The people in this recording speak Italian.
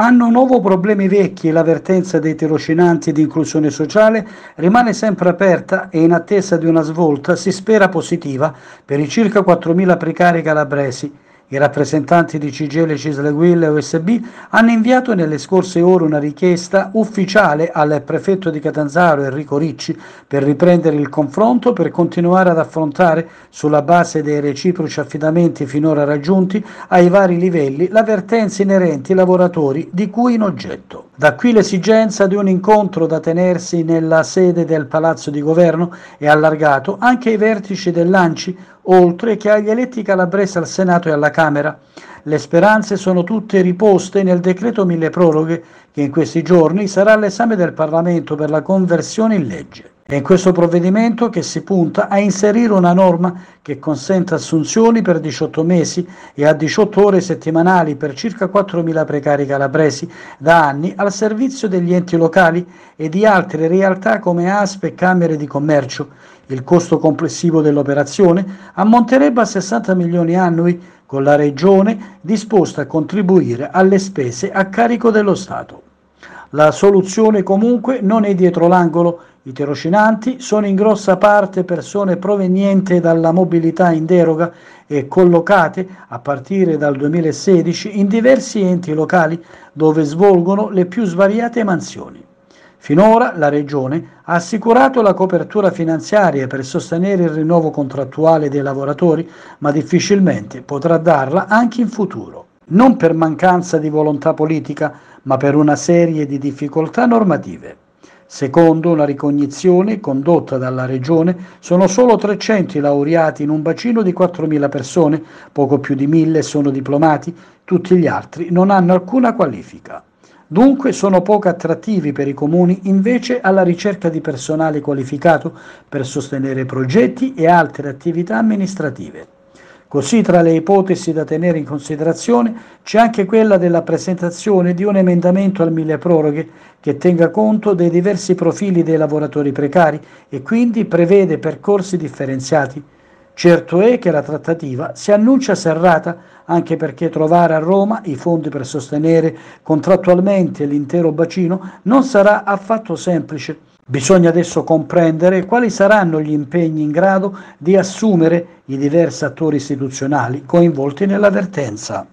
Hanno nuovo problemi vecchi e l'avvertenza dei tirocinanti di inclusione sociale rimane sempre aperta e in attesa di una svolta, si spera positiva, per i circa 4.000 precari calabresi i rappresentanti di CGL, Cisle Guille e USB hanno inviato nelle scorse ore una richiesta ufficiale al prefetto di Catanzaro Enrico Ricci per riprendere il confronto per continuare ad affrontare sulla base dei reciproci affidamenti finora raggiunti ai vari livelli l'avvertenza inerente ai lavoratori di cui in oggetto. Da qui l'esigenza di un incontro da tenersi nella sede del Palazzo di Governo e allargato anche ai vertici dell'ANCI, oltre che agli eletti calabresi al Senato e alla Camera. Le speranze sono tutte riposte nel decreto mille proroghe che in questi giorni sarà all'esame del Parlamento per la conversione in legge. È in questo provvedimento che si punta a inserire una norma che consente assunzioni per 18 mesi e a 18 ore settimanali per circa 4.000 precari calabresi da anni al servizio degli enti locali e di altre realtà come ASP e Camere di Commercio. Il costo complessivo dell'operazione ammonterebbe a 60 milioni annui, con la Regione disposta a contribuire alle spese a carico dello Stato. La soluzione comunque non è dietro l'angolo. I tirocinanti sono in grossa parte persone provenienti dalla mobilità in deroga e collocate a partire dal 2016 in diversi enti locali dove svolgono le più svariate mansioni. Finora la Regione ha assicurato la copertura finanziaria per sostenere il rinnovo contrattuale dei lavoratori, ma difficilmente potrà darla anche in futuro non per mancanza di volontà politica, ma per una serie di difficoltà normative. Secondo una ricognizione condotta dalla Regione, sono solo 300 i laureati in un bacino di 4.000 persone, poco più di 1.000 sono diplomati, tutti gli altri non hanno alcuna qualifica. Dunque sono poco attrattivi per i comuni invece alla ricerca di personale qualificato per sostenere progetti e altre attività amministrative. Così tra le ipotesi da tenere in considerazione c'è anche quella della presentazione di un emendamento al mille proroghe che tenga conto dei diversi profili dei lavoratori precari e quindi prevede percorsi differenziati. Certo è che la trattativa si annuncia serrata anche perché trovare a Roma i fondi per sostenere contrattualmente l'intero bacino non sarà affatto semplice Bisogna adesso comprendere quali saranno gli impegni in grado di assumere i diversi attori istituzionali coinvolti nell'avvertenza.